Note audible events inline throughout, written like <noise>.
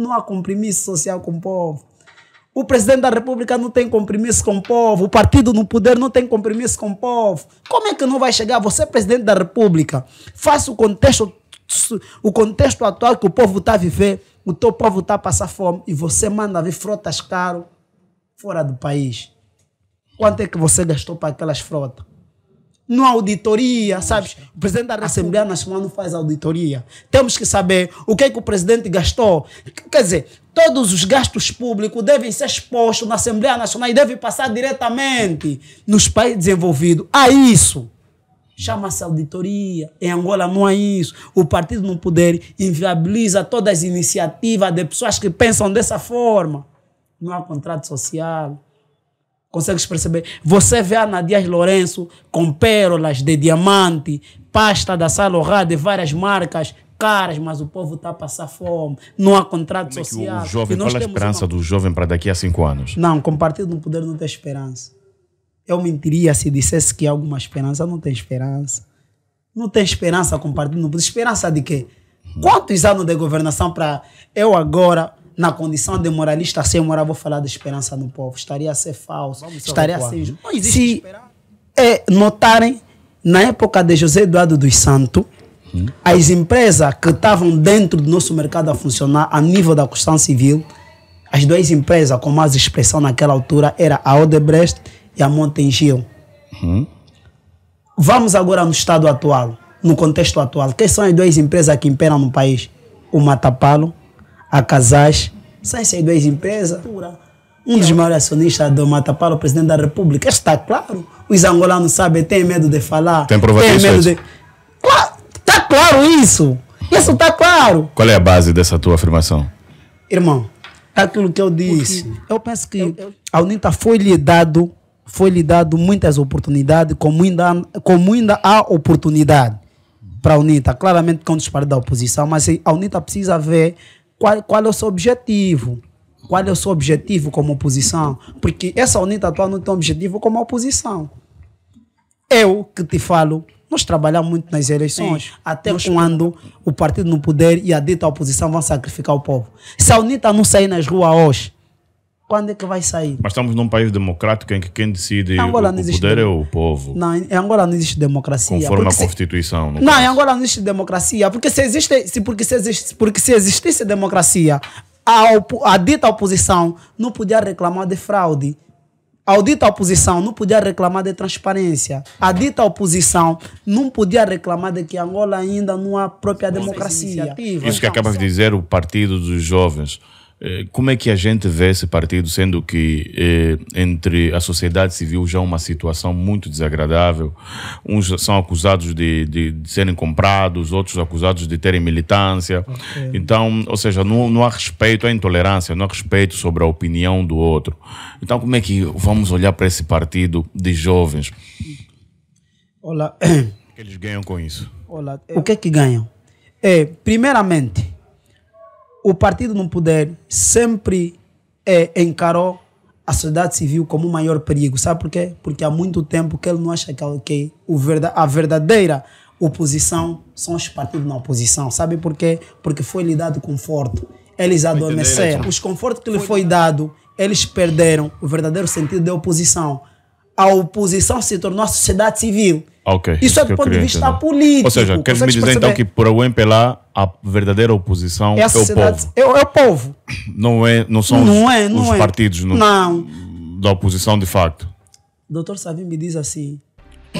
não há compromisso social com o povo. O presidente da República não tem compromisso com o povo, o partido no poder não tem compromisso com o povo. Como é que não vai chegar? Você, presidente da República, faça o contexto, o contexto atual que o povo está a viver, o teu povo está a passar fome e você manda ver frotas caro fora do país. Quanto é que você gastou para aquelas frotas? numa auditoria, sabes? O presidente da Assembleia Nacional não faz auditoria. Temos que saber o que é que o presidente gastou. Quer dizer, todos os gastos públicos devem ser expostos na Assembleia Nacional e devem passar diretamente nos países desenvolvidos. Há isso. Chama-se auditoria. Em Angola não há isso. O partido no poder inviabiliza todas as iniciativas de pessoas que pensam dessa forma. Não há contrato social Consegues perceber? Você vê a Nadia Lourenço com pérolas de diamante, pasta da Salorá de várias marcas caras, mas o povo está a passar fome, não há contrato Como social. É que o jovem, qual a esperança uma... do jovem para daqui a cinco anos? Não, com partido no poder não tem esperança. Eu mentiria se dissesse que há alguma esperança. Não tem esperança. Não tem esperança com partido no poder. Esperança de quê? Hum. Quantos anos de governação para eu agora na condição de moralista sem moral, vou falar da esperança no povo. Estaria a ser falso, Vamos estaria a ser Não existe Se esperar. é, notarem, na época de José Eduardo dos Santos, hum. as empresas que estavam dentro do nosso mercado a funcionar a nível da Constituição civil, as duas empresas com mais expressão naquela altura era a Odebrecht e a Montengil. Hum. Vamos agora no estado atual, no contexto atual. Quais são as duas empresas que imperam no país? O Matapalo a Casais. sem ser duas empresas. Um dos maiores acionistas do Mata o presidente da República. Está claro. Os angolanos sabem, têm medo de falar. Tem provavelmente. Tem medo de... está claro isso. Isso está claro. Qual é a base dessa tua afirmação? Irmão, é aquilo que eu disse. Porque eu penso que eu, eu... a UNITA foi lhe dado, foi lhe dado muitas oportunidades, como ainda, como ainda há oportunidade para a UNITA. Claramente com é o disparo da oposição, mas a UNITA precisa ver qual, qual é o seu objetivo? Qual é o seu objetivo como oposição? Porque essa UNITA atual não tem objetivo como oposição. Eu que te falo, nós trabalhamos muito nas eleições, Sim. até nós quando o partido no poder e a dita oposição vão sacrificar o povo. Se a UNITA não sair nas ruas hoje, quando é que vai sair? Mas estamos num país democrático em que quem decide o, o poder de... é o povo. Não, em Angola não existe democracia. Conforme a se... Constituição. Não, caso. em Angola não existe democracia. Porque se, existe, se, porque se, existe, porque se existisse democracia, a, op... a dita oposição não podia reclamar de fraude. A dita oposição não podia reclamar de transparência. A dita oposição não podia reclamar de que Angola ainda não há própria democracia. Isso que então. acabas de dizer, o Partido dos Jovens eh, como é que a gente vê esse partido, sendo que eh, entre a sociedade civil já é uma situação muito desagradável? Uns são acusados de, de, de serem comprados, outros acusados de terem militância. Okay. Então, ou seja, não, não há respeito à intolerância, não há respeito sobre a opinião do outro. Então, como é que vamos olhar para esse partido de jovens? Olá. O <coughs> que eles ganham com isso? Olá. O que é que ganham? É, primeiramente, o partido no poder sempre é, encarou a sociedade civil como o maior perigo. Sabe por quê? Porque há muito tempo que ele não acha que, que o verda, a verdadeira oposição são os partidos na oposição. Sabe por quê? Porque foi lhe dado conforto. Eles adormeceram. Os confortos que lhe foi dado, eles perderam o verdadeiro sentido da oposição. A oposição se tornou a sociedade civil. Okay, isso, isso é, é do ponto de vista entender. político. Ou seja, queres me dizer então que para o MPLA a verdadeira oposição é, a é o povo. É, é, o povo. Não, é, não são é, não os, é, não os partidos no, da oposição de facto. Doutor Savim me diz assim: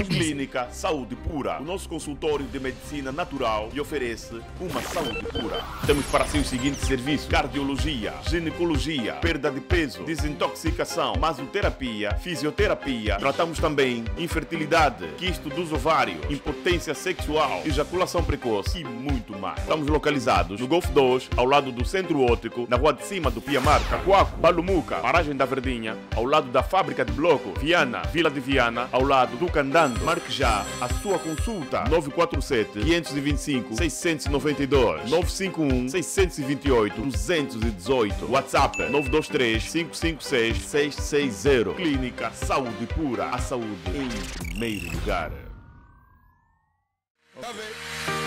Clínica Saúde Pura. O nosso consultório de medicina natural lhe oferece uma saúde pura. Temos para si os seguintes serviços: cardiologia, ginecologia, perda de peso, desintoxicação, masoterapia, fisioterapia. Tratamos também infertilidade, quisto dos ovários, impotência sexual, ejaculação precoce e muito Mar. Estamos localizados no Golfo 2, ao lado do Centro Ótico, na rua de cima do Piamar, Cacuaco, Balumuca, Paragem da Verdinha, ao lado da Fábrica de Bloco, Viana, Vila de Viana, ao lado do Candando. Marque já a sua consulta 947 525 692 951 628 218 WhatsApp 923 556 660 Clínica Saúde Pura. A saúde em primeiro lugar. Okay.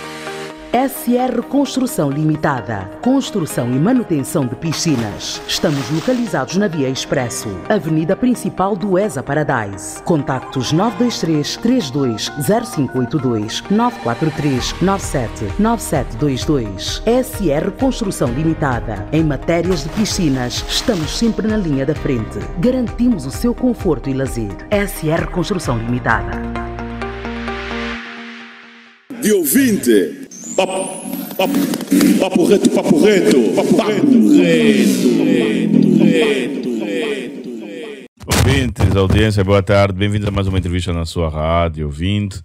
SR Construção Limitada. Construção e manutenção de piscinas. Estamos localizados na Via Expresso, Avenida Principal do ESA Paradise. Contactos 923 320582 943 97 9722. SR Construção Limitada. Em matérias de piscinas, estamos sempre na linha da frente. Garantimos o seu conforto e lazer. SR Construção Limitada. De ouvinte Papo, papo, papo reto, papo reto, papo, papo reto, reto, reto, reto, Ouvintes, audiência, boa tarde, bem-vindos a mais uma entrevista na sua rádio, ouvinte.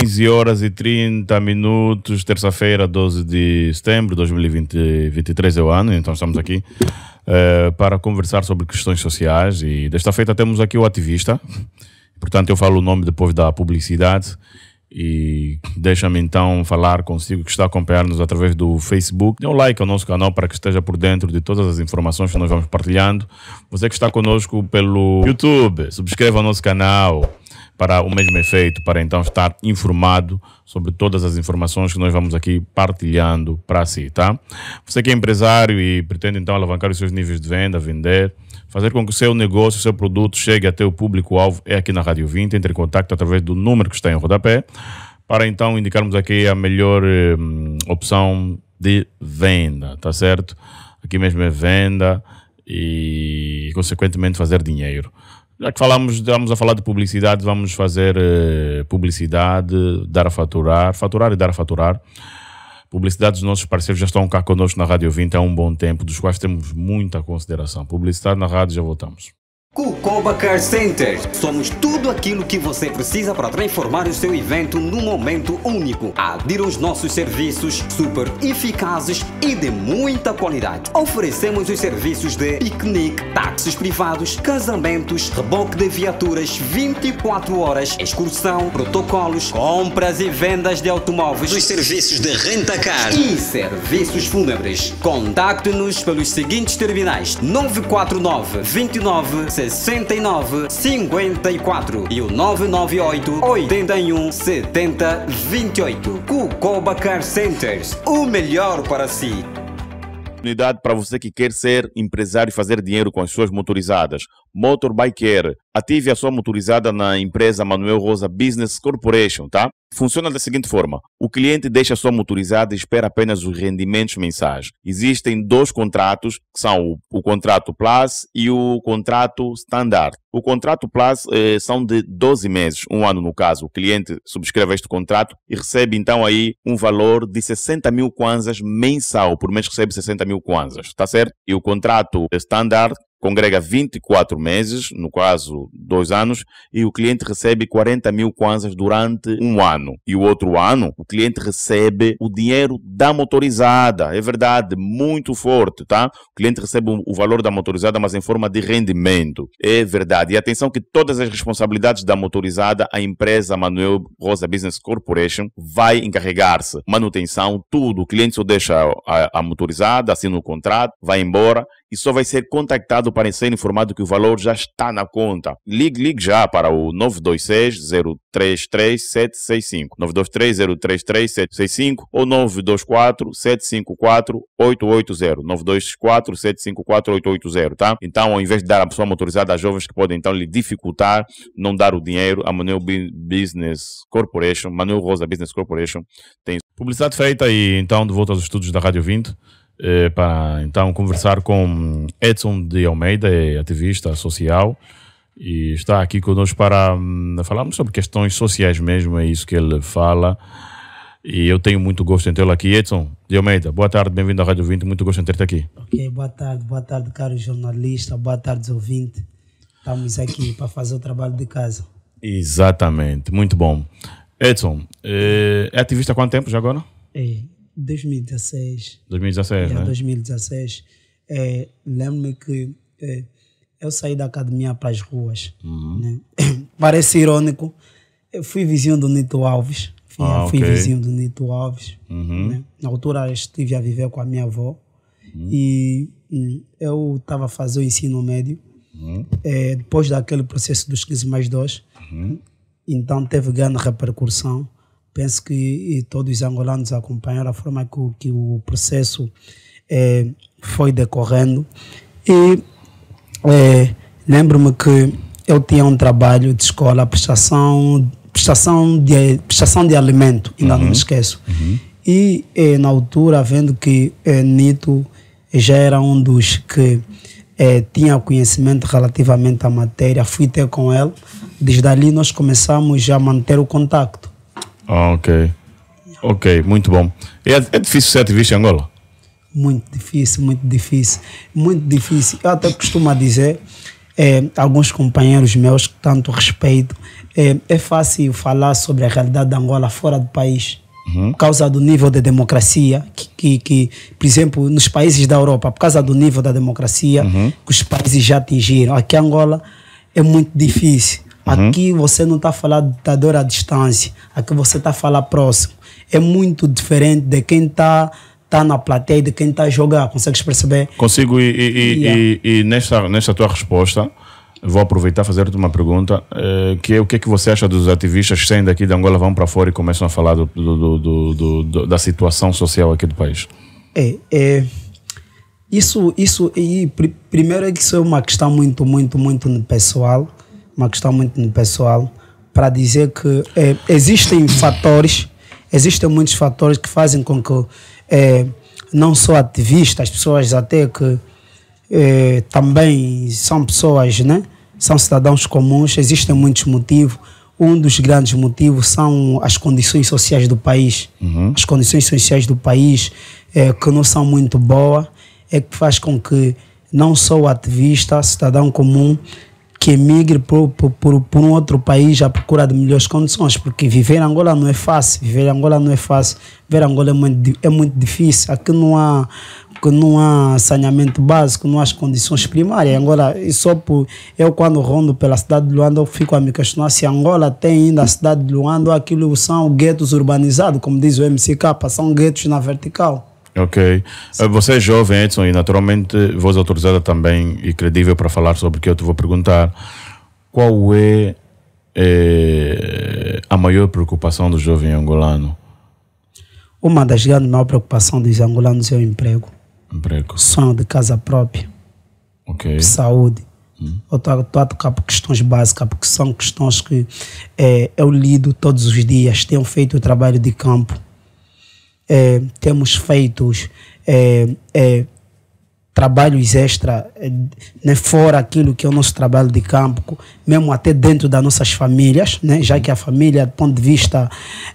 15 é, horas e 30 minutos, terça-feira, 12 de setembro de 2023 é o ano, então estamos aqui é, para conversar sobre questões sociais e desta feita temos aqui o ativista, portanto eu falo o nome depois da publicidade, e deixa-me então falar consigo que está acompanhando nos através do Facebook. Dê um like ao nosso canal para que esteja por dentro de todas as informações que nós vamos partilhando. Você que está conosco pelo YouTube, subscreva o nosso canal para o mesmo efeito, para então estar informado sobre todas as informações que nós vamos aqui partilhando para si, tá? Você que é empresário e pretende então alavancar os seus níveis de venda, vender Fazer com que o seu negócio, o seu produto chegue até o público-alvo é aqui na Rádio 20. Entre em contato através do número que está em rodapé para então indicarmos aqui a melhor eh, opção de venda, tá certo? Aqui mesmo é venda e, consequentemente, fazer dinheiro. Já que falamos, estamos a falar de publicidade, vamos fazer eh, publicidade, dar a faturar, faturar e dar a faturar. Publicidade dos nossos parceiros já estão cá conosco na Rádio 20 há um bom tempo, dos quais temos muita consideração. Publicidade na rádio, já voltamos. Cucoba Car Center. Somos tudo aquilo que você precisa para transformar o seu evento num momento único. Adira os nossos serviços super eficazes e de muita qualidade. Oferecemos os serviços de piquenique, táxis privados, casamentos, reboque de viaturas 24 horas, excursão, protocolos, compras e vendas de automóveis, os serviços de renta car e serviços fúnebres. Contacte-nos pelos seguintes terminais: 949 29 69 54 e o 998 81 70 28. Car Centers, o melhor para si. Unidade para você que quer ser empresário e fazer dinheiro com as suas motorizadas. Motorbiker, ative a sua motorizada na empresa Manuel Rosa Business Corporation, tá? Funciona da seguinte forma: o cliente deixa a sua motorizada e espera apenas os rendimentos mensais. Existem dois contratos, que são o, o contrato Plus e o contrato Standard. O contrato Plus eh, são de 12 meses, um ano no caso. O cliente subscreve este contrato e recebe então aí um valor de 60 mil kwanzas mensal. Por mês recebe 60 mil kwanzas, tá certo? E o contrato Standard congrega 24 meses, no caso, dois anos, e o cliente recebe 40 mil kwanzas durante um ano. E o outro ano, o cliente recebe o dinheiro da motorizada. É verdade, muito forte, tá? O cliente recebe o valor da motorizada, mas em forma de rendimento. É verdade. E atenção que todas as responsabilidades da motorizada, a empresa Manuel Rosa Business Corporation vai encarregar-se. Manutenção, tudo. O cliente só deixa a, a motorizada, assina o contrato, vai embora e só vai ser contactado para ser informado que o valor já está na conta. Ligue, ligue já para o 926-033-765, 923-033-765 ou 924-754-880, 924-754-880, tá? Então, ao invés de dar a pessoa motorizada a jovens que podem então lhe dificultar não dar o dinheiro, a Manuel Business Corporation, Manuel Rosa Business Corporation tem publicidade feita e então de volta aos estudos da Rádio 20. Eh, para então conversar com Edson de Almeida, é ativista social e está aqui conosco para hum, falarmos sobre questões sociais mesmo, é isso que ele fala. E eu tenho muito gosto em tê-lo aqui. Edson de Almeida, boa tarde, bem-vindo à Rádio 20, muito gosto em ter-te aqui. Ok, boa tarde, boa tarde, caro jornalista, boa tarde, ouvinte. Estamos aqui para fazer o trabalho de casa. Exatamente, muito bom. Edson, eh, é ativista há quanto tempo já agora? É, 2016. 2016, yeah, né? 2016. É, Lembro-me que é, eu saí da academia para as ruas. Uhum. Né? <coughs> Parece irônico. Eu fui vizinho do Nito Alves. Fui, ah, fui okay. vizinho do Nito Alves. Uhum. Né? Na altura estive a viver com a minha avó. Uhum. E, hum, eu estava a fazer o ensino médio. Uhum. É, depois daquele processo dos 15 mais 2. Uhum. Então teve grande repercussão penso que todos os angolanos acompanharam a forma que, que o processo é, foi decorrendo. E é, lembro-me que eu tinha um trabalho de escola, prestação, prestação, de, prestação de alimento, ainda uhum. não me uhum. esqueço. Uhum. E é, na altura, vendo que Nito já era um dos que tinha conhecimento relativamente à matéria, fui ter com ele. Desde ali nós começamos a manter o contato ah, ok. Ok, muito bom. É, é difícil ser ativista em Angola? Muito difícil, muito difícil. Muito difícil. Eu até costumo dizer, é, alguns companheiros meus que tanto respeito, é, é, fácil falar sobre a realidade da Angola fora do país. Uhum. Por causa do nível de democracia, que, que, que, por exemplo, nos países da Europa, por causa do nível da democracia uhum. que os países já atingiram. Aqui, Angola, é muito difícil Uhum. Aqui você não está falando da à distância, aqui você está falando próximo. É muito diferente de quem está tá na plateia e de quem está a jogar. Consegues perceber? Consigo, e, e, yeah. e, e nesta, nesta tua resposta, vou aproveitar fazer-te uma pergunta, eh, que é o que é que você acha dos ativistas que saem daqui de Angola, vão para fora e começam a falar do, do, do, do da situação social aqui do país? É, é isso, isso e pr primeiro é que isso é uma questão muito, muito, muito pessoal uma questão muito pessoal, para dizer que é, existem fatores, existem muitos fatores que fazem com que é, não só ativistas, pessoas até que é, também são pessoas, né? são cidadãos comuns, existem muitos motivos. Um dos grandes motivos são as condições sociais do país. Uhum. As condições sociais do país que não são muito boas, é que faz com que não só o ativista, cidadão comum, que emigre por, por, por, um outro país à procura de melhores condições, porque viver em Angola não é fácil, viver em Angola não é fácil, viver em Angola é muito, é muito difícil, aqui não há, que não há saneamento básico, não há as condições primárias. Angola, e só por, eu quando rondo pela cidade de Luanda, eu fico a me questionar se Angola tem ainda a cidade de Luanda ou aquilo são guetos urbanizados, como diz o MCK, são guetos na vertical. Ok. Eh, você é jovem, Edson, e naturalmente voz autorizada também e credível para falar sobre o que eu te vou perguntar. Qual é, é a maior preocupação do jovem angolano? Uma das grandes maiores preocupações dos angolanos é o emprego. Emprego. Sonho de casa própria. Ok. Saúde. Hum. Eu estou a tocar por questões básicas, porque são questões que é, eu lido todos os dias, tenho feito o trabalho de campo é, temos feitos é, é, trabalhos extra, né, fora aquilo que é o nosso trabalho de campo, mesmo até dentro das nossas famílias, né, já que a família, do ponto de vista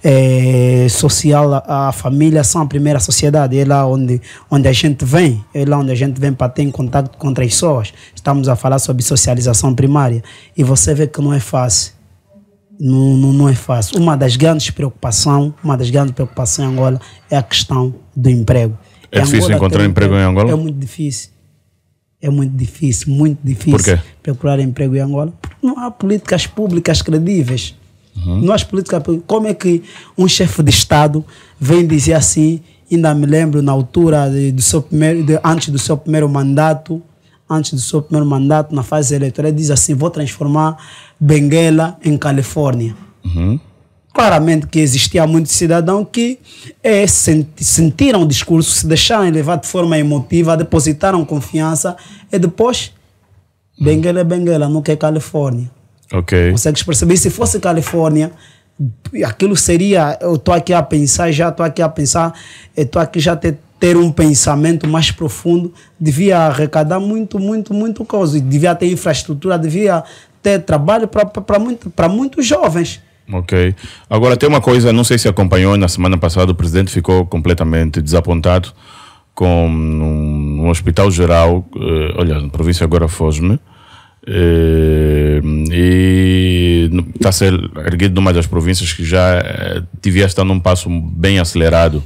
é, social, a, a família são a primeira sociedade, é lá onde, onde a gente vem, é lá onde a gente vem para ter em contato com outras pessoas. Estamos a falar sobre socialização primária e você vê que não é fácil não, não, não, é fácil. Uma das grandes preocupações, uma das grandes preocupações em Angola é a questão do emprego. É difícil Angola, encontrar emprego em Angola? É muito difícil. É muito difícil, muito difícil procurar emprego em Angola. Porque não há políticas públicas credíveis. Uhum. Não há políticas públicas. Como é que um chefe de Estado vem dizer assim, ainda me lembro na altura de, do seu primeiro, de, antes do seu primeiro mandato, antes do seu primeiro mandato, na fase eleitoral, diz assim: vou transformar Benguela em Califórnia. Uhum. Claramente que existia muitos cidadãos que é, sentiram o discurso, se deixaram levar de forma emotiva, depositaram confiança e depois, uhum. Benguela é Benguela, nunca é Califórnia. Ok. Consegues perceber? Se fosse Califórnia, aquilo seria. Eu estou aqui a pensar, já estou aqui a pensar, estou aqui já até ter um pensamento mais profundo, devia arrecadar muito, muito, muito coisa. Devia ter infraestrutura, devia ter trabalho para muito, muitos jovens. Ok. Agora, tem uma coisa, não sei se acompanhou, na semana passada o presidente ficou completamente desapontado com um, um hospital geral, eh, olha, na província agora Fosme, eh, e está a ser erguido numa das províncias que já eh, devia estar num passo bem acelerado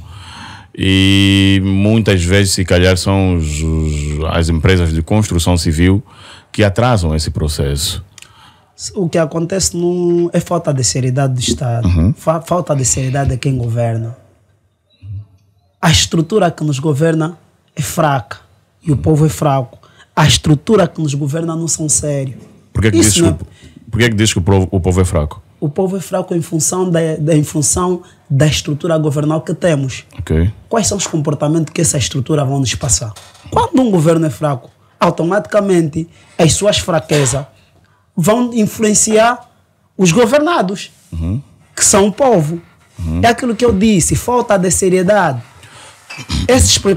e muitas vezes, se calhar, são os, os, as empresas de construção civil que atrasam esse processo. O que acontece não é falta de seriedade do Estado, uhum. fa falta de seriedade de quem governa. A estrutura que nos governa é fraca e o povo é fraco. A estrutura que nos governa não são sérios. Por que, é que, diz, que, por que, é que diz que o povo, o povo é fraco? o povo é fraco em função da, da, em função da estrutura governal que temos. Okay. Quais são os comportamentos que essa estrutura vão nos passar? Quando um governo é fraco, automaticamente as suas fraquezas vão influenciar os governados, uhum. que são o povo. Uhum. É aquilo que eu disse, falta de seriedade. Esses, por,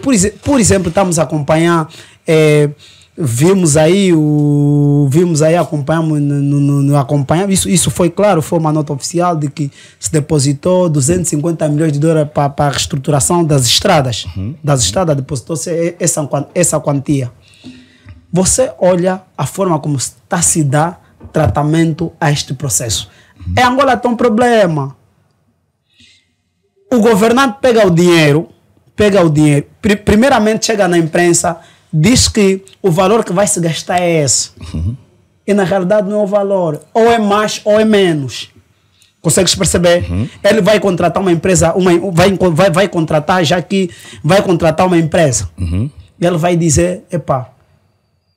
por exemplo, estamos a acompanhar é, vimos aí o vimos aí acompanhamos no, no, no acompanhamos isso isso foi claro foi uma nota oficial de que se depositou 250 milhões de dólares para, para a reestruturação das estradas uhum. das estradas depositou se essa essa quantia você olha a forma como está se dá tratamento a este processo uhum. é Angola tem um problema o governante pega o dinheiro pega o dinheiro primeiramente chega na imprensa diz que o valor que vai se gastar é esse. Uhum. E na realidade não é o valor. Ou é mais ou é menos. Consegues perceber? Uhum. Ele vai contratar uma empresa, uma, vai, vai, vai contratar, já que vai contratar uma empresa. Uhum. E ele vai dizer: epá,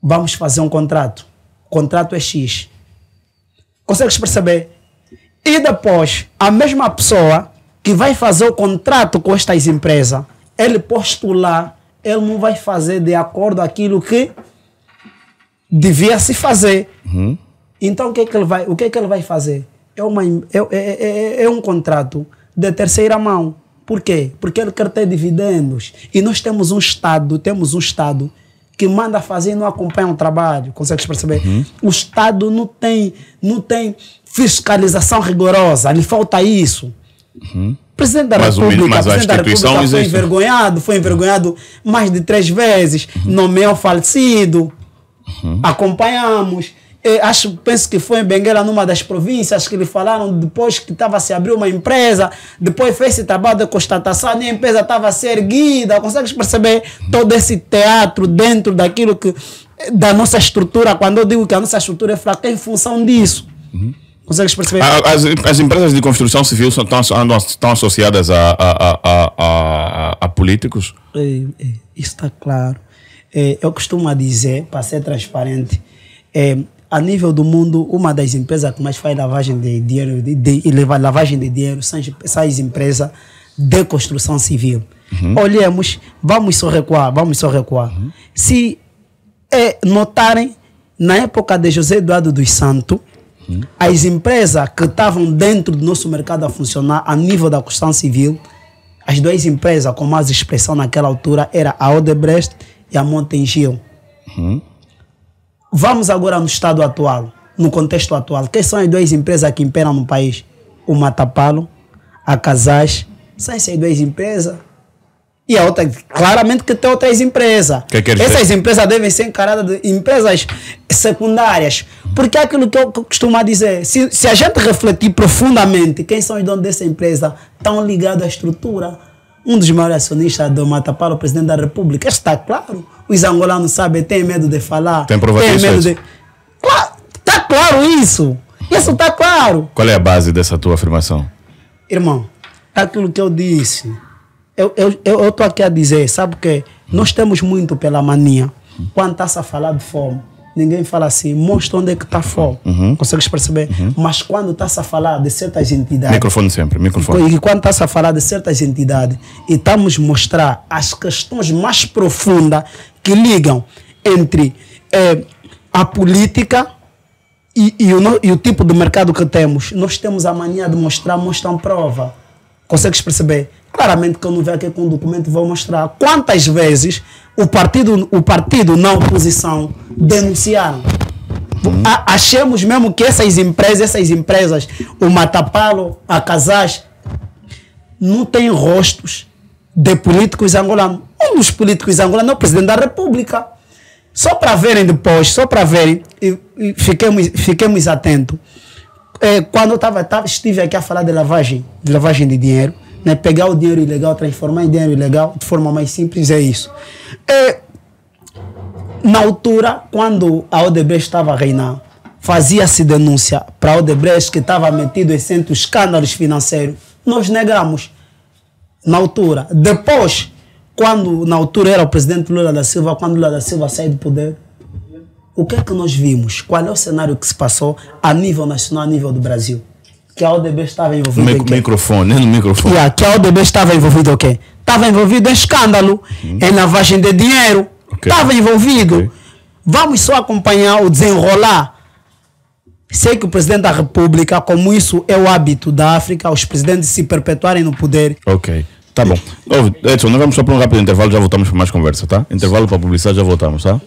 vamos fazer um contrato. O contrato é X. Consegues perceber? E depois, a mesma pessoa que vai fazer o contrato com estas empresas, ele postular ele não vai fazer de acordo aquilo que devia se fazer. Uhum. Então o que é que ele vai, o que é que ele vai fazer? É, uma, é é, é, é, é um contrato de terceira mão. Por quê? Porque ele quer ter dividendos. E nós temos um Estado, temos um Estado que manda fazer e não acompanha o trabalho. Consegues perceber? Uhum. O Estado não tem, não tem fiscalização rigorosa, lhe falta isso. Uhum. Presidente da mas República, o, mas presidente a instituição da República foi né? envergonhado, foi envergonhado mais de três vezes, uhum. nomeou falecido, uhum. acompanhamos. acho, penso que foi em Benguela, numa das províncias, que lhe falaram depois que estava se abriu uma empresa, depois fez esse trabalho de constatação, e a empresa estava a ser erguida. Consegues perceber todo esse teatro dentro daquilo que da nossa estrutura? Quando eu digo que a nossa estrutura é fraca, é em função disso. Uhum. Consegues perceber? Ah, as, as empresas de construção civil são, estão, estão associadas a, a, a, a, a políticos? É, é, isso está claro. É, eu costumo dizer, para ser transparente, é, a nível do mundo, uma das empresas que mais faz lavagem de dinheiro, de, de, de lavagem de dinheiro, são, são as empresas de construção civil. Uhum. Olhemos, vamos só recuar, vamos só recuar. Uhum. Se é, notarem, na época de José Eduardo dos Santos, as empresas que estavam dentro do nosso mercado a funcionar a nível da construção civil, as duas empresas com mais expressão naquela altura era a Odebrecht e a Montengil. Hum? Vamos agora no estado atual, no contexto atual. Quais são as duas empresas que imperam no país? O Matapalo, a Casas. São essas duas empresas e a outra, claramente que tem outras empresas. Que é que Essas dizer? empresas devem ser encaradas de empresas secundárias. Porque é aquilo que eu costumo dizer, se, se a gente refletir profundamente quem são os donos dessa empresa, tão ligados à estrutura, um dos maiores acionistas do Matapalo, o presidente da República. Está claro. Os angolanos sabem, têm medo de falar. Tem prova tem medo de... Claro, está claro isso. Isso está claro. Qual é a base dessa tua afirmação? Irmão, é aquilo que eu disse eu, eu, eu, eu tô aqui a dizer, sabe o quê? Nós temos muito pela mania. Quando está-se a falar de fome, ninguém fala assim, mostra onde é que está a fome. Uhum. Consegues perceber? Uhum. Mas quando está-se a falar de certas entidades. Microfone sempre, microfone. E quando está-se a falar de certas entidades e estamos a mostrar as questões mais profundas que ligam entre eh, a política. E, e, o, e o tipo de mercado que temos, nós temos a mania de mostrar, mostram prova. Consegues perceber? Claramente que eu não venho aqui com um documento vou mostrar quantas vezes o partido, o partido na oposição denunciaram. Uhum. achemos mesmo que essas empresas, essas empresas, o Matapalo, a Casas, não têm rostos de políticos angolanos. Um dos políticos angolanos é o presidente da República. Só para verem depois, só para verem, e, e fiquemos, fiquemos atentos. É, quando eu tava, tava, estive aqui a falar de lavagem, de lavagem de dinheiro, né? Pegar o dinheiro ilegal, transformar em dinheiro ilegal de forma mais simples é isso. É, na altura, quando a Odebrecht estava reinando, fazia-se denúncia para a Odebrecht que estava metido em centros escândalos financeiros. Nós negamos na altura. Depois, quando na altura era o presidente Lula da Silva, quando Lula da Silva saiu do poder, o que é que nós vimos? Qual é o cenário que se passou a nível nacional, a nível do Brasil? que a ODB estava envolvida no em quê? microfone, né? No microfone. Yeah, que a ODB estava envolvida o quê? Estava envolvido em escândalo, uhum. em lavagem de dinheiro. Estava okay. envolvido. Okay. Vamos só acompanhar o desenrolar. Sei que o presidente da República, como isso é o hábito da África, os presidentes se perpetuarem no poder. Ok. Tá bom. Edson, nós vamos só para um rápido intervalo, já voltamos para mais conversa, tá? Intervalo para publicidade, já voltamos, tá?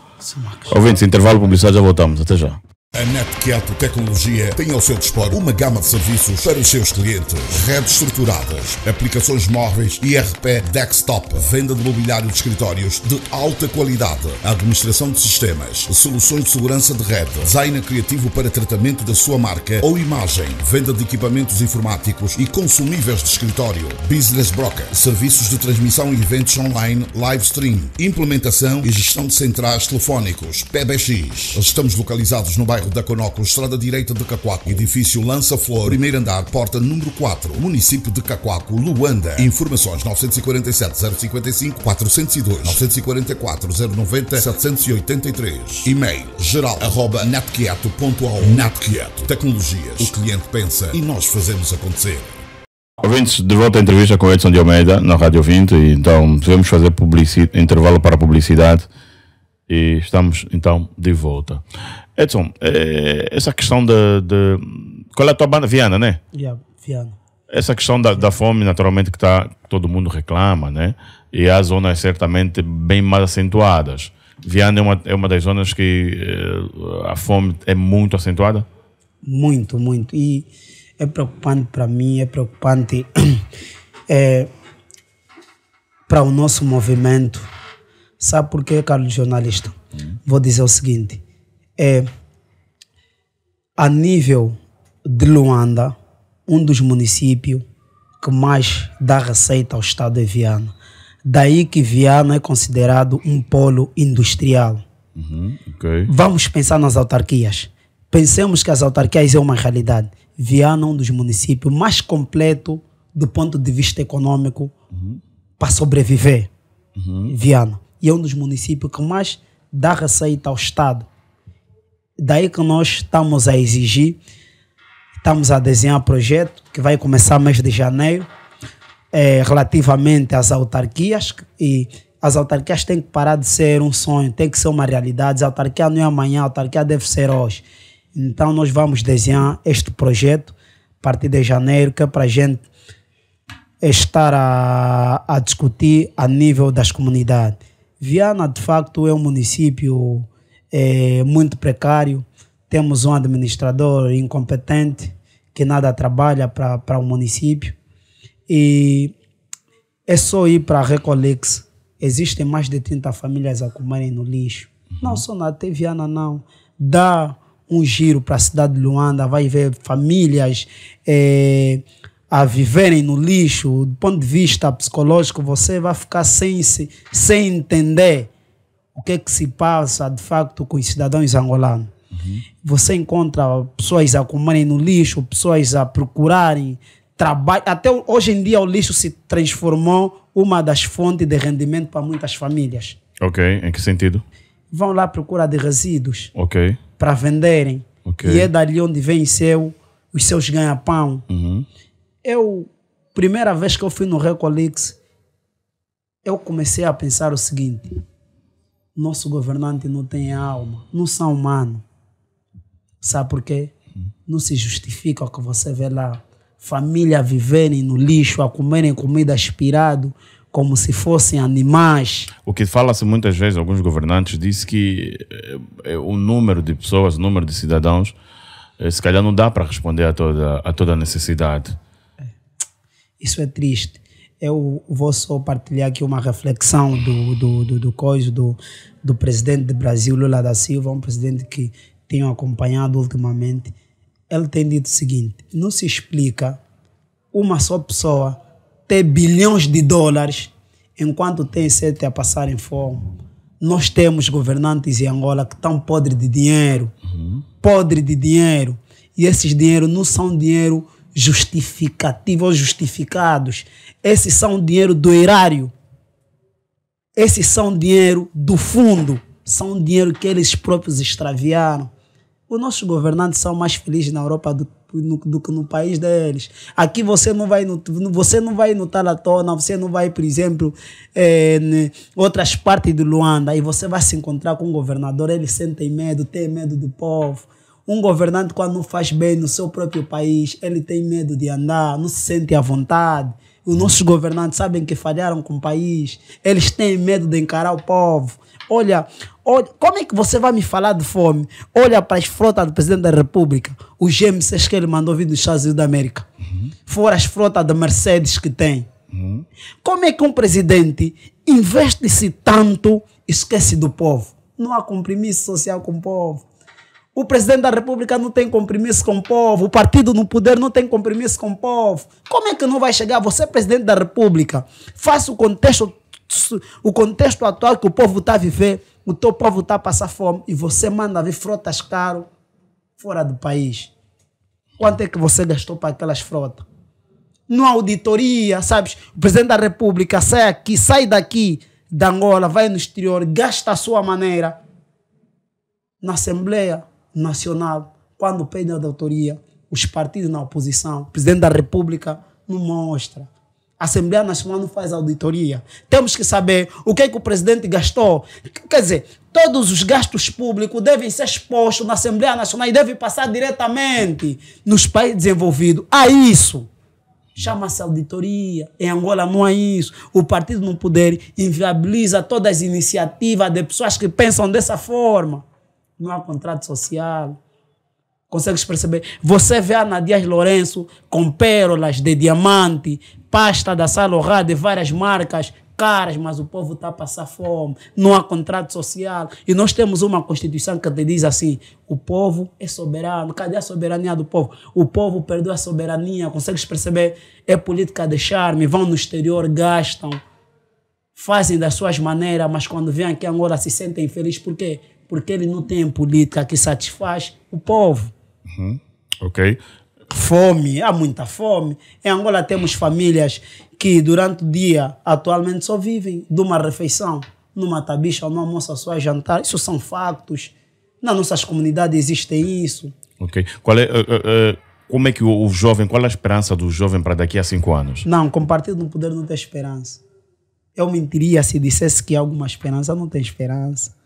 Ouvintes, intervalo publicidade, já voltamos. Até já. A NetCat Tecnologia tem ao seu dispor uma gama de serviços para os seus clientes. Redes estruturadas, aplicações móveis, IRP desktop, venda de mobiliário de escritórios de alta qualidade, administração de sistemas, soluções de segurança de rede, design criativo para tratamento da sua marca ou imagem, venda de equipamentos informáticos e consumíveis de escritório, business broker, serviços de transmissão e eventos online, live stream, implementação e gestão de centrais telefónicos, PBX. Estamos localizados no bairro bairro da Conoco, estrada direita de Cacoaco, edifício Lança Flor, primeiro andar, porta número 4, município de Cacoaco, Luanda. Informações 947 055 402 944 090 783. E-mail geral arroba natquieto.au Natquieto. Tecnologias. O cliente pensa e nós fazemos acontecer. Ouvintes, de volta à entrevista com Edson de Almeida na Rádio 20, então devemos fazer intervalo para publicidade e estamos então de volta. Edson, é, é, essa questão de, de, Qual é a tua banda? Viana, né? Yeah, Viana. Essa questão da, da fome, naturalmente, que tá, todo mundo reclama, né? E há zonas certamente bem mais acentuadas. Viana é uma, é uma das zonas que eh, a fome é muito acentuada? Muito, muito. E é preocupante para mim, é preocupante é, <clears throat> eh, para o nosso movimento. Sabe por que, Carlos Jornalista? Hum. Vou dizer o seguinte: é a nível de Luanda, um dos municípios que mais dá receita ao estado de Viana. Daí que Viana é considerado um polo industrial. Uhum, okay. Vamos pensar nas autarquias. Pensemos que as autarquias é uma realidade. Viana é um dos municípios mais completo do ponto de vista econômico uhum. para sobreviver. Uhum. Viana. E é um dos municípios que mais dá receita ao Estado. Daí que nós estamos a exigir, estamos a desenhar um projeto que vai começar mês de janeiro, é, relativamente às autarquias e as autarquias têm que parar de ser um sonho, tem que ser uma realidade. A autarquia não é amanhã, a autarquia deve ser hoje. Então nós vamos desenhar este projeto a partir de janeiro, que é para a gente estar a, a discutir a nível das comunidades. Viana, de facto, é um município é muito precário. Temos um administrador incompetente que nada trabalha para o município. E é só ir para a Recolex. Existem mais de 30 famílias a comerem no lixo. Não só na Teviana, não. Dá um giro para a cidade de Luanda, vai ver famílias é, a viverem no lixo. Do ponto de vista psicológico, você vai ficar sem, sem entender o que é que se passa de facto com os cidadãos angolanos. Uhum. Você encontra pessoas a comerem no lixo, pessoas a procurarem trabalho. Até hoje em dia o lixo se transformou uma das fontes de rendimento para muitas famílias. Ok, em que sentido? Vão lá procurar de resíduos okay. para venderem. Okay. E é dali onde vem seu, os seus ganha-pão. Uhum. Eu, primeira vez que eu fui no Recolix, eu comecei a pensar o seguinte nosso governante não tem alma, não são humano. Sabe por quê? Não se justifica o que você vê lá. Família viverem no lixo, a comerem comida aspirado, como se fossem animais. O que fala-se muitas vezes, alguns governantes dizem que eh, eh, o número de pessoas, o número de cidadãos, eh, se calhar não dá para responder a toda, a toda necessidade. É. Isso é triste. Eu vou só partilhar aqui uma reflexão do, do, do, do coiso do, do presidente do Brasil, Lula da Silva, um presidente que tenho acompanhado ultimamente. Ele tem dito o seguinte: não se explica uma só pessoa ter bilhões de dólares enquanto tem sete a passar em fome. Nós temos governantes em Angola que estão podres de dinheiro, uhum. podre de dinheiro, e esses dinheiros não são dinheiro justificativo ou justificados. Esses são dinheiro do erário. Esses são dinheiro do fundo. São dinheiro que eles próprios extraviaram. Os nossos governantes são mais felizes na Europa do, no, do que no país deles. Aqui você não vai você não vai notar à você não vai, por exemplo, é, em outras partes do Luanda e você vai se encontrar com um governador, Ele sentem medo, tem medo do povo. Um governante, quando não faz bem no seu próprio país, ele tem medo de andar, não se sente à vontade. Os nossos governantes sabem que falharam com o país. Eles têm medo de encarar o povo. Olha, olha como é que você vai me falar de fome? Olha para as frotas do presidente da República, os GMCs que ele mandou vir dos Estados Unidos da América. Uhum. Fora as frotas da Mercedes que tem. Uhum. Como é que um presidente investe-se tanto esquece do povo? Não há compromisso social com o povo. O presidente da República não tem compromisso com o povo, o partido no poder não tem compromisso com o povo. Como é que não vai chegar? Você, presidente da República, faça o contexto, o contexto atual que o povo está a viver, o teu povo está a passar fome e você manda ver frotas caro fora do país. Quanto é que você gastou para aquelas frotas? Numa auditoria, sabes? O presidente da República sai aqui, sai daqui da Angola, vai no exterior, gasta a sua maneira. Na Assembleia, nacional, quando pede a os partidos na oposição, o presidente da República não mostra. A Assembleia Nacional não faz auditoria. Temos que saber o que é que o presidente gastou. Quer dizer, todos os gastos públicos devem ser expostos na Assembleia Nacional e devem passar diretamente nos países desenvolvidos. Há isso. Chama-se auditoria. Em Angola não há isso. O partido no poder inviabiliza todas as iniciativas de pessoas que pensam dessa forma não há contrato social. Consegues perceber? Você vê a Nadias Lourenço com pérolas de diamante, pasta da Salorá de várias marcas caras, mas o povo está a passar fome, não há contrato social. E nós temos uma Constituição que te diz assim: o povo é soberano. Cadê a soberania do povo? O povo perdeu a soberania. Consegues perceber? É política de charme. Vão no exterior, gastam, fazem das suas maneiras, mas quando vêm aqui agora se sentem felizes. Por quê? porque ele não tem política que satisfaz o povo. Uhum. Ok. Fome, há muita fome. Em Angola temos famílias que durante o dia atualmente só vivem de uma refeição, numa tabicha ou numa almoço só jantar. Isso são factos. Nas nossas comunidades existe isso. Ok. Qual é, uh, uh, como é que o, o, jovem, qual é a esperança do jovem para daqui a cinco anos? Não, com partido no poder não tem esperança. Eu mentiria se dissesse que há alguma esperança, não tem esperança.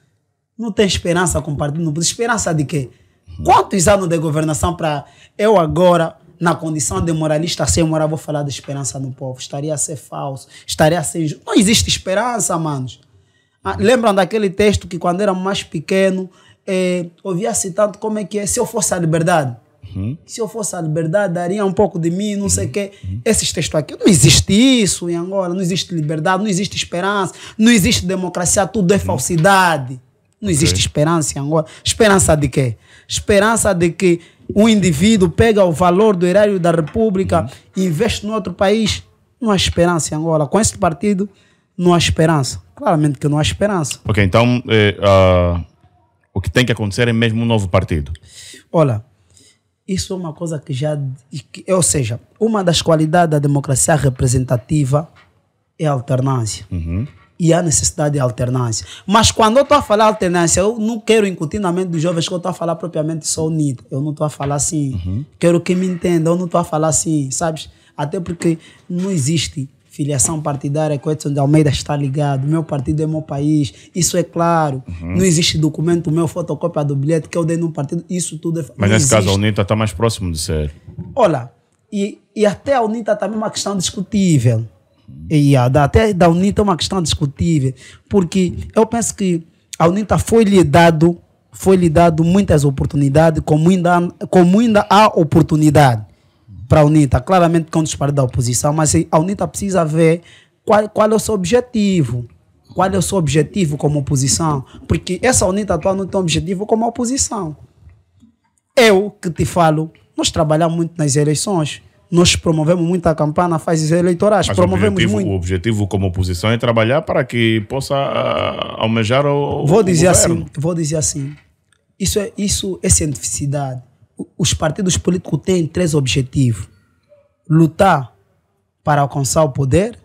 Não tem esperança com o partido Novo. Esperança de quê? Quantos anos de governação para eu agora, na condição de moralista sem moral, vou falar de esperança no povo? Estaria a ser falso, estaria a ser injusto. Não existe esperança, manos. Ah, lembram daquele texto que quando era mais pequeno, eh, ouvia-se tanto como é que é, se eu fosse a liberdade. Uhum. Se eu fosse a liberdade, daria um pouco de mim, não uhum. sei o uhum. quê. Uhum. Esses textos aqui, não existe isso em Angola, não existe liberdade, não existe esperança, não existe democracia, tudo é uhum. falsidade. Não existe okay. esperança em Angola. Esperança de quê? Esperança de que um indivíduo pega o valor do erário da República uhum. e investe no outro país. Não há esperança em Angola. Com este partido, não há esperança. Claramente que não há esperança. Ok, então eh, uh, o que tem que acontecer é mesmo um novo partido. Olha, isso é uma coisa que já. Ou seja, uma das qualidades da democracia representativa é a alternância. Uhum e há necessidade de alternância. Mas quando eu estou a falar alternância, eu não quero incutir na mente dos jovens que eu estou a falar propriamente só unido. Eu não estou a falar assim. Uhum. Quero que me entendam, eu não estou a falar assim, sabes? Até porque não existe filiação partidária que o Edson de Almeida está ligado, meu partido é meu país, isso é claro. Uhum. Não existe documento meu, fotocópia do bilhete que eu dei num partido, isso tudo é Mas nesse existe. caso a UNITA está mais próximo de ser. Olha, e, e até a UNITA está é uma questão discutível. Yeah, da, até da UNITA é uma questão discutível, porque eu penso que a UNITA tá, foi-lhe dado, foi-lhe dado muitas oportunidades, como ainda, como ainda há oportunidade para a UNITA, tá claramente com o disparo da oposição, mas a UNITA tá, precisa ver qual, qual é o seu objetivo. Qual é o seu objetivo como oposição? Porque essa UNITA atual não tem objetivo como oposição. Eu que te falo, nós trabalhamos muito nas eleições nós promovemos muita campanha, fazes eleitorais, Mas promovemos o objetivo, muito. O objetivo como oposição é trabalhar para que possa uh, almejar o Vou dizer assim, vou dizer assim. Isso é isso é cientificidade. Os partidos políticos têm três objetivos: lutar para alcançar o poder,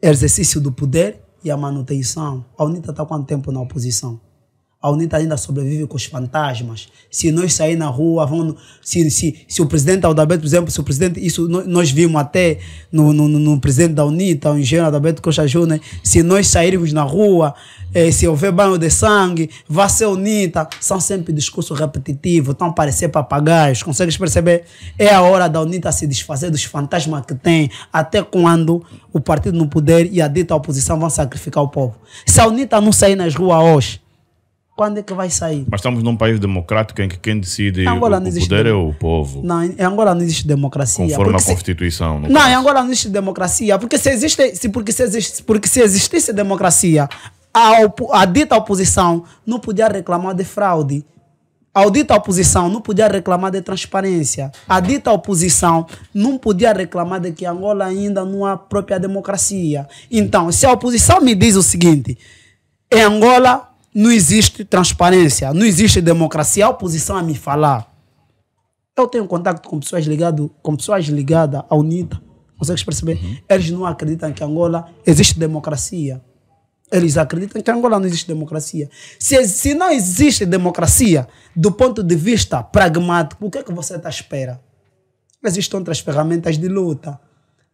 exercício do poder e a manutenção. A UNITA está quanto tempo na oposição? a UNITA ainda sobrevive com os fantasmas. Se nós sair na rua, vão, se, se, se o presidente Aldabeto, por exemplo, se o presidente, isso nós vimos até no, no, no presidente da UNITA, o engenheiro Aldabeto Costa Júnior, se nós sairmos na rua, eh, se houver banho de sangue, vá ser UNITA, são sempre discursos repetitivos, tão parecer papagaios, consegues perceber? É a hora da UNITA se desfazer dos fantasmas que tem, até quando o partido no poder e a dita oposição vão sacrificar o povo. Se a UNITA não sair nas ruas hoje, quando é que vai sair? Mas estamos num país democrático em que quem decide Angola o, o poder de... é o povo. Não, em Angola não existe democracia. Conforme a Constituição. Se... Não, caso. em Angola não existe democracia. Porque se, existe, se, porque se, existe, porque se existisse democracia, a, opo, a dita oposição não podia reclamar de fraude. A dita oposição não podia reclamar de transparência. A dita oposição não podia reclamar de que Angola ainda não há própria democracia. Então, se a oposição me diz o seguinte, em Angola não existe transparência, não existe democracia. A oposição a me falar. Eu tenho contato com pessoas ligadas, com pessoas ligadas à UNITA. Consegues perceber? Uhum. Eles não acreditam que Angola existe democracia. Eles acreditam que Angola não existe democracia. Se, se não existe democracia, do ponto de vista pragmático, o que é que você está à espera? Existem outras ferramentas de luta.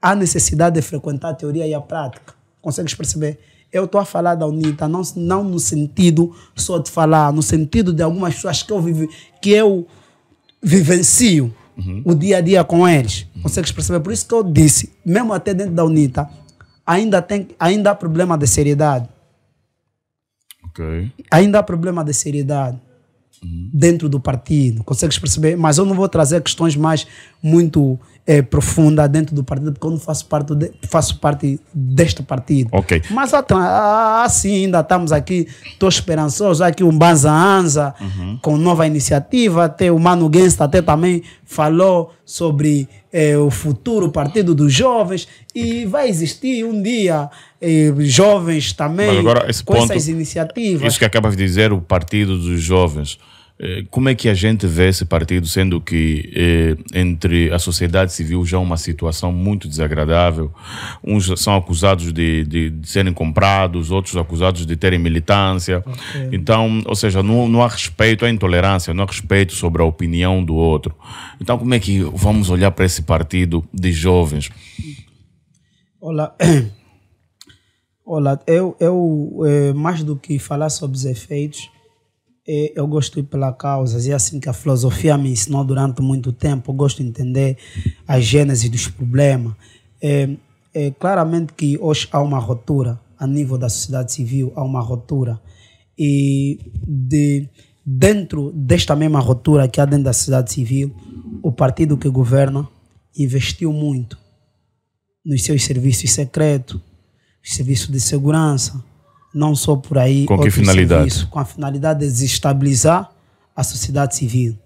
Há necessidade de frequentar a teoria e a prática. Consegues perceber? Eu estou a falar da UNITA, não, não no sentido só de falar, no sentido de algumas pessoas que eu, vive, que eu vivencio uhum. o dia a dia com eles. Uhum. Consegues perceber? Por isso que eu disse, mesmo até dentro da UNITA, ainda, tem, ainda há problema de seriedade. Okay. Ainda há problema de seriedade uhum. dentro do partido. Consegues perceber? Mas eu não vou trazer questões mais muito é, profunda dentro do partido, porque eu não faço parte, de, faço parte deste partido. Mas então, assim, ainda estamos aqui, estou esperançoso, aqui um Banza Anza, uhum. com nova iniciativa, até o Mano Gensta até também falou sobre é, o futuro partido dos jovens e vai existir um dia é, jovens também agora, com ponto, essas iniciativas. Isso que acabas de dizer, o partido dos jovens eh, como é que a gente vê esse partido, sendo que eh, entre a sociedade civil já uma situação muito desagradável? Uns são acusados de, de, de serem comprados, outros acusados de terem militância. Okay. Então, ou seja, não, não há respeito à intolerância, não há respeito sobre a opinião do outro. Então, como é que vamos olhar para esse partido de jovens? Olá. <coughs> Olá, eu, eu eh, mais do que falar sobre os efeitos, é, eu gosto de ir pela causa, e é assim que a filosofia me ensinou durante muito tempo. Eu gosto de entender a gênese dos problemas. É, é claramente que hoje há uma ruptura, a nível da sociedade civil, há uma ruptura. E de, dentro desta mesma ruptura que há dentro da sociedade civil, o partido que governa investiu muito nos seus serviços secretos, serviços de segurança, não só por aí. Com que finalidade? Serviços, com a finalidade de desestabilizar a sociedade civil.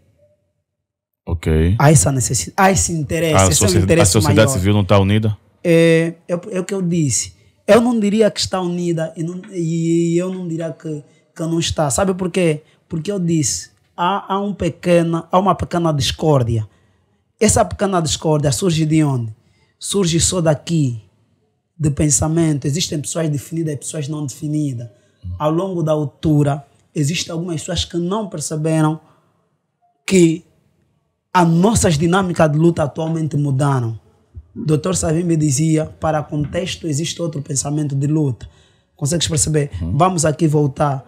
Ok. Há essa necessidade, há esse interesse. A, esse é um interesse a sociedade maior. civil não está unida? É, é, é, o que eu disse. Eu não diria que está unida e, não, e, eu não diria que, que não está. Sabe por quê? Porque eu disse, há, há, um pequena, há uma pequena discórdia. Essa pequena discórdia surge de onde? Surge só daqui, de pensamento. Existem pessoas definidas e pessoas não definidas. Ao longo da altura, existem algumas pessoas que não perceberam que as nossas dinâmicas de luta atualmente mudaram. O doutor Savim me dizia, para contexto existe outro pensamento de luta. Consegues perceber? Uhum. Vamos aqui voltar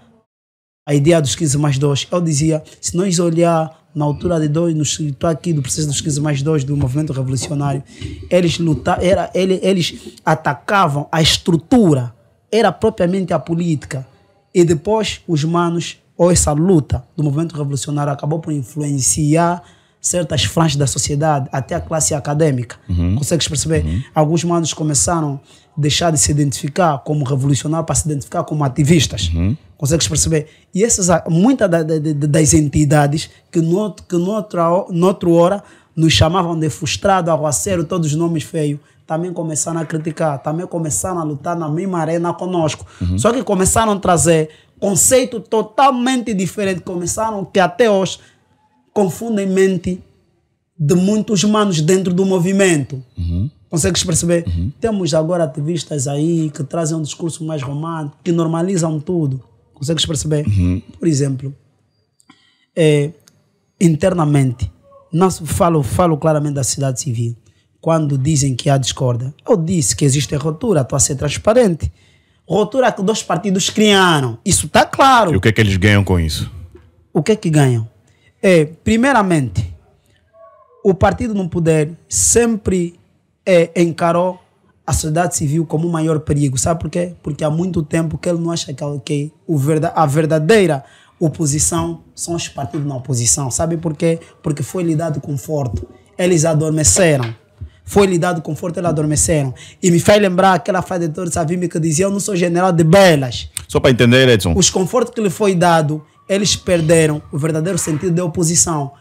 à ideia dos 15 mais 2. Eu dizia, se nós olhar na altura de dois, no estou aqui do processo dos 15 mais dois do movimento revolucionário, eles lutar, era, eles atacavam a estrutura, era propriamente a política. E depois os manos, ou essa luta do movimento revolucionário acabou por influenciar certas franjas da sociedade, até a classe acadêmica. Uhum. Consegues perceber? Uhum. Alguns manos começaram a deixar de se identificar como revolucionário para se identificar como ativistas. Uhum. Consegues perceber? E essas, ah, muitas das entidades que, no, que noutra, noutra hora nos chamavam de frustrado, aguaceiro, todos os nomes feios, também começaram a criticar, também começaram a lutar na mesma arena conosco. Uhum. Só que começaram a trazer conceito totalmente diferente, começaram que até hoje confundem mente de muitos humanos dentro do movimento. Uhum. Consegues perceber? Uhum. Temos agora ativistas aí que trazem um discurso mais romântico, que normalizam tudo. Consegues perceber? Uhum. Por exemplo, é, internamente, não falo, falo claramente da cidade civil. Quando dizem que há discorda, eu disse que existe ruptura, estou a ser transparente. Ruptura que dois partidos criaram. Isso está claro. E o que é que eles ganham com isso? O que é que ganham? é, primeiramente, o partido no poder sempre é, encarou a sociedade civil como o maior perigo. Sabe por quê? Porque há muito tempo que ele não acha que, que o verda, a verdadeira oposição são os partidos na oposição. Sabe por quê? Porque foi lhe dado conforto. Eles adormeceram. Foi lhe dado conforto, eles adormeceram. E me faz lembrar aquela frase de Torres Savimbi que dizia: Eu não sou general de belas. Só para entender, Edson. Os confortos que lhe foi dado eles perderam o verdadeiro sentido da oposição.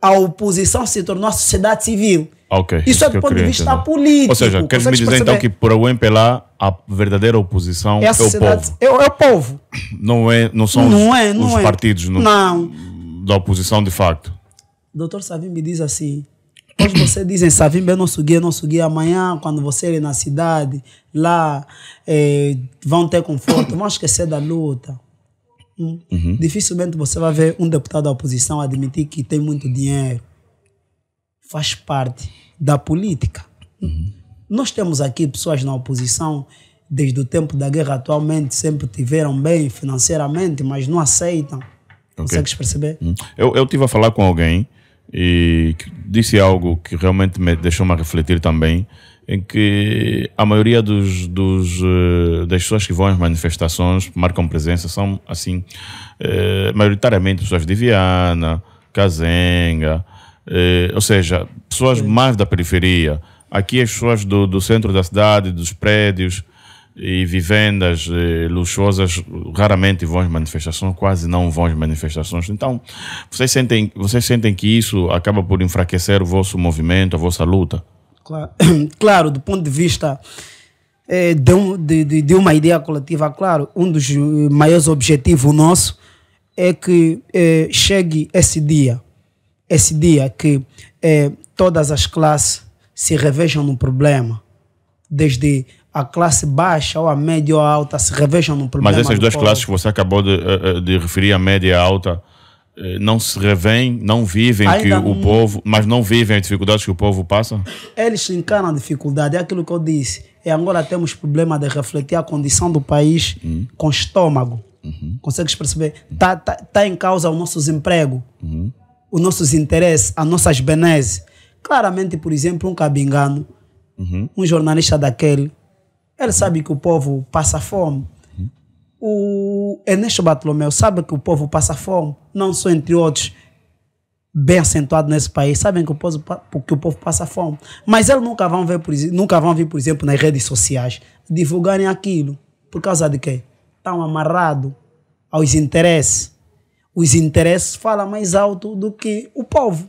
A oposição se tornou a sociedade civil. Okay, isso, isso é do ponto de vista entender. político. Ou seja, queres me dizer perceber? então que para o MPLA a verdadeira oposição é, é o povo? É, é, o povo. Não, é, não são é, não os, é, não os partidos no, não. da oposição de facto. Doutor Savim me diz assim, quando você dizem, Savim, é nosso guia, nosso guia. Amanhã, quando você ir na cidade, lá, eh, vão ter conforto, vão esquecer da luta. Uhum. uhum. Dificilmente você vai ver um deputado da oposição admitir que tem muito dinheiro. Faz parte da política. Uhum. Nós temos aqui pessoas na oposição, desde o tempo da guerra atualmente, sempre tiveram bem financeiramente, mas não aceitam. Okay. Consegues perceber? Uhum. Eu, eu tive a falar com alguém e disse algo que realmente me deixou-me refletir também em que a maioria dos, dos, eh, das pessoas que vão às manifestações, marcam presença, são, assim, eh, maioritariamente pessoas de Viana, Cazenga, eh, ou seja, pessoas mais da periferia. Aqui as pessoas do, do centro da cidade, dos prédios e vivendas eh, luxuosas raramente vão às manifestações, quase não vão às manifestações. Então, vocês sentem, vocês sentem que isso acaba por enfraquecer o vosso movimento, a vossa luta? Claro, <coughs> claro do ponto de vista é, de, um, de, de, uma ideia coletiva, claro, um dos eh, maiores objetivos nosso é que é, chegue esse dia, esse dia que é, todas as classes se revejam no problema, desde a classe baixa ou a média ou a alta se revejam no problema. Mas essas duas povo. classes que você acabou de, de referir, a média e a alta, eh, não se revêm, não vivem que o não... povo, mas não vivem as dificuldades que o povo passa? Eles se encaram a dificuldade, é aquilo que eu disse. É agora temos problema de refletir a condição do país uhum. com estômago. Uhum. Consegues perceber? Está tá, tá em causa o nosso desemprego, uhum. os nossos interesses, as nossas benesses. Claramente, por exemplo, um cabingano, uhum. um jornalista daquele, ele sabe que o povo passa fome o Ernesto Bartolomeu sabe que o povo passa fome, não só entre outros bem acentuado nesse país, sabem que o povo, o povo passa fome, mas eles nunca vão ver, por, nunca vão vir, por exemplo, nas redes sociais divulgarem aquilo. Por causa de quê? Estão amarrados aos interesses. Os interesses falam mais alto do que o povo.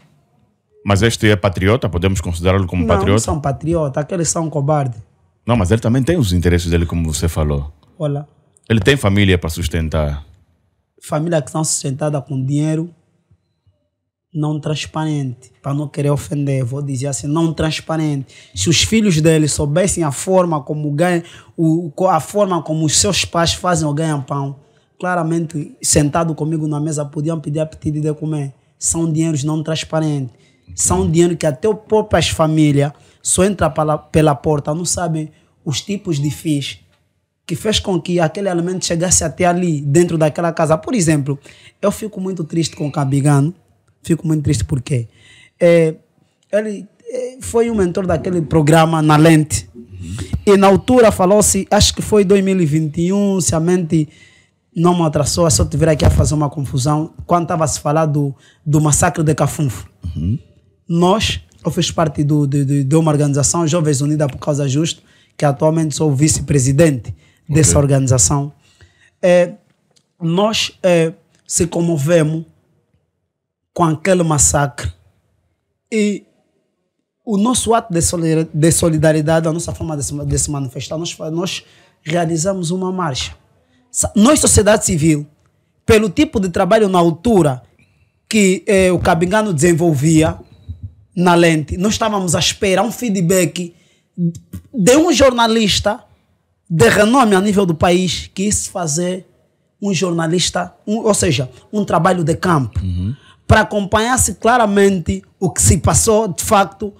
Mas este é patriota? Podemos considerá-lo como não, patriota? Não, são patriota, aqueles são cobardes. Não, mas ele também tem os interesses dele, como você falou. Olha, ele tem família para sustentar? Família que são sustentada com dinheiro não transparente, para não querer ofender, vou dizer assim, não transparente. Se os filhos dele soubessem a forma como ganha, o, a forma como os seus pais fazem o ganha-pão, claramente sentado comigo na mesa podiam pedir a pedido de comer. São dinheiros não transparentes. São dinheiro que até o próprias família só entra pela, pela porta, não sabem os tipos de fins que fez com que aquele elemento chegasse até ali, dentro daquela casa. Por exemplo, eu fico muito triste com o Cabigano. Fico muito triste porque é, ele é, foi o mentor daquele programa na Lente. E na altura falou-se, acho que foi 2021, se a mente não me atrasou, é Se eu tiver aqui a fazer uma confusão, quando estava se falar do, do massacre de Cafunfo. Uhum. Nós, eu fiz parte do, de, de, uma organização, Jovens Unidas por Causa Justo, que atualmente sou vice-presidente dessa okay. organização, é, nós é, se comovemos com aquele massacre e o nosso ato de solidariedade, a nossa forma de se, manifestar, nós, nós realizamos uma marcha. Nós, sociedade civil, pelo tipo de trabalho na altura que eh, o Cabingano desenvolvia na lente, nós estávamos à espera um feedback de um jornalista de renome a nível do país quis fazer um jornalista, um, ou seja, um trabalho de campo, uhum. para acompanhar-se claramente o que se passou de facto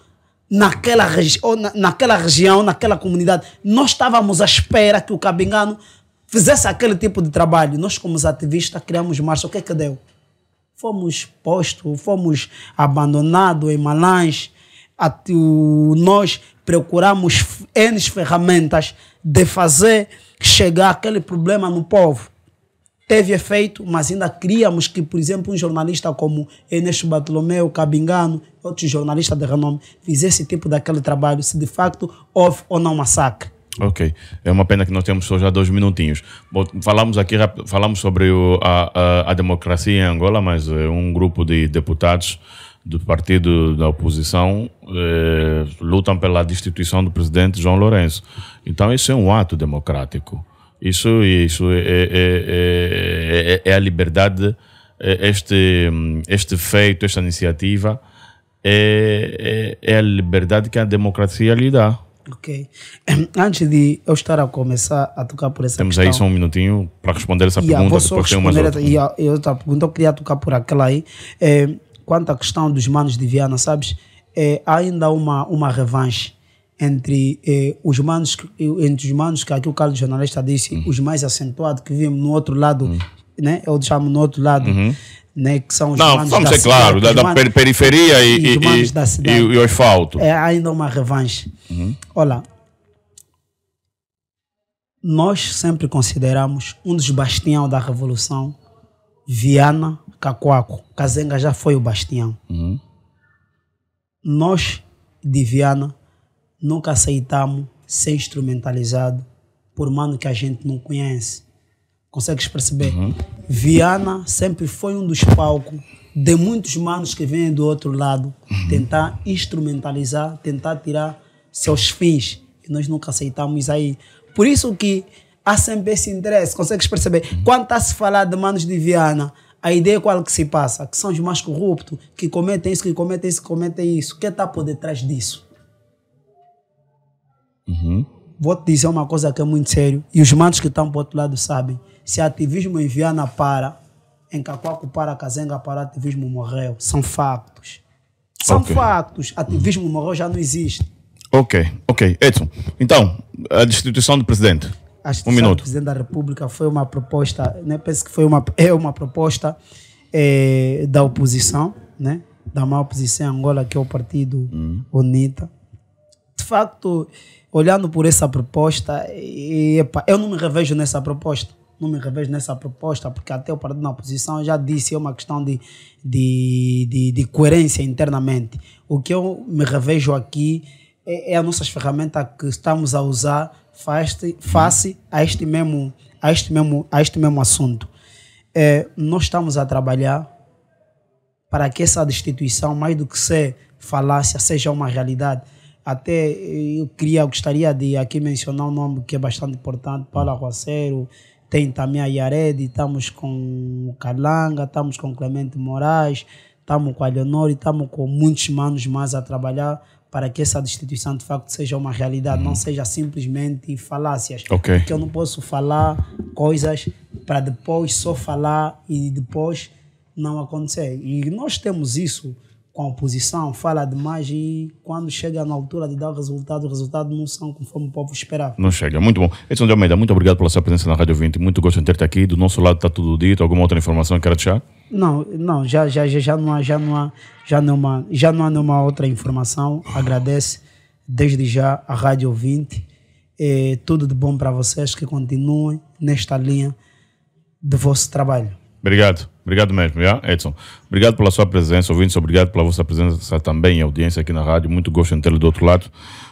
naquela, regi na, naquela região, naquela comunidade. Nós estávamos à espera que o Cabingano fizesse aquele tipo de trabalho. Nós, como ativistas, criamos marcha. O que é que deu? Fomos postos, fomos abandonados em Malães. Nós procuramos N ferramentas de fazer chegar aquele problema no povo. Teve efeito, mas ainda queríamos que, por exemplo, um jornalista como Ernesto Bartolomeu, Cabingano, outro jornalista de renome, fizesse esse tipo daquele trabalho, se de facto houve ou não massacre. Ok. É uma pena que nós temos só já dois minutinhos. Bom, falamos aqui falamos sobre o, a, a, a, democracia em Angola, mas eh, um grupo de deputados do partido da oposição eh, lutam pela destituição do presidente João Lourenço. Então, isso é um ato democrático. Isso, isso é, é, é, é a liberdade, este, este feito, esta iniciativa, é, é, a liberdade que a democracia lhe dá. Ok. Antes de eu estar a começar a tocar por essa Temos questão... Temos aí só um minutinho para responder essa yeah, pergunta, depois tem umas outra. e outra pergunta, eu queria tocar por aquela aí. É, quanto à questão dos manos de Viana, sabes, é, há ainda uma, uma revanche entre é, os manos entre os manos que aqui o Carlos jornalista disse uhum. os mais acentuados que vimos no outro lado uhum. né é eu chamo no outro lado uhum. né que são os não manos vamos da ser claro da, da, periferia e, e, e, e, da e, o asfalto é ainda uma revanche uhum. olha nós sempre consideramos um dos bastião da revolução Viana Cacoaco, Kazenga já foi o bastião. Uhum. Nós, de Viana, nunca aceitamos ser instrumentalizado por mano que a gente não conhece. Consegues perceber? Uhum. Viana sempre foi um dos palcos de muitos manos que vêm do outro lado uhum. tentar instrumentalizar, tentar tirar seus fins. E nós nunca aceitamos aí. Por isso que há sempre esse interesse, consegues perceber? Uhum. Quando está-se falar de manos de Viana, a ideia é qual que se passa? Que são os mais corruptos, que cometem isso, que cometem isso, que cometem isso. Quem está por detrás disso? Uhum. Vou te dizer uma coisa que é muito sério, e os manos que estão por outro lado sabem. Se ativismo enviar na para, em Cacoaco para, Cazenga para, ativismo morreu. São factos. São okay. factos. Ativismo uhum. morreu já não existe. Ok, ok. Edson, então, a destituição do presidente. Acho um o presidente da República foi uma proposta, né, penso que foi uma, <laughs> é uma proposta é, da oposição, né, da maior oposição em Angola, que é o partido hum. UNITA. De facto, olhando por essa proposta, e, epa, eu não me revejo nessa proposta. Não me revejo nessa proposta, porque até o partido na oposição já disse, é uma questão de, de, de, de coerência internamente. O que eu me revejo aqui é, é as nossas ferramentas que estamos a usar face, face a, este mesmo, a, este mesmo, a este mesmo assunto. É, nós estamos a trabalhar para que essa destituição, mais do que ser falácia, seja uma realidade. Até eu queria, eu gostaria de aqui mencionar um nome que é bastante importante, Paulo Arroaceiro, tem também a Yaredi, estamos com o Calanga, estamos com Clemente Moraes, estamos com a Leonor, estamos com muitos manos mais a trabalhar para que essa destituição de facto seja uma realidade, hum. não seja simplesmente falácias. Okay. Porque eu não posso falar coisas para depois só falar e depois não acontecer. E nós temos isso composição, fala demais e quando chega na altura de dar o resultado, o resultados não são conforme o povo esperava. Não chega. Muito bom. Edson de Almeida, muito obrigado pela sua presença na Rádio 20. Muito gosto de ter-te aqui. Do nosso lado está tudo dito. Alguma outra informação que quer deixar? Não, não, já, já, já, já não há, já não há, já não há, já não há nenhuma outra informação. Agradece desde já a Rádio 20. É, tudo de bom para vocês que continuem nesta linha de vosso trabalho. Obrigado, obrigado mesmo, yeah? Edson. Obrigado pela sua presença, ouvintes, obrigado pela vossa presença também, audiência aqui na rádio. Muito gosto em tê-lo do outro lado.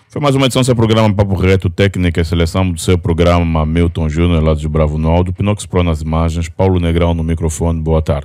Foi mais uma edição do seu programa Papo Reto, técnica e seleção do seu programa Milton Júnior, lá de Bravo Noaldo, Pinox Pro nas imagens, Paulo Negrão no microfone. Boa tarde.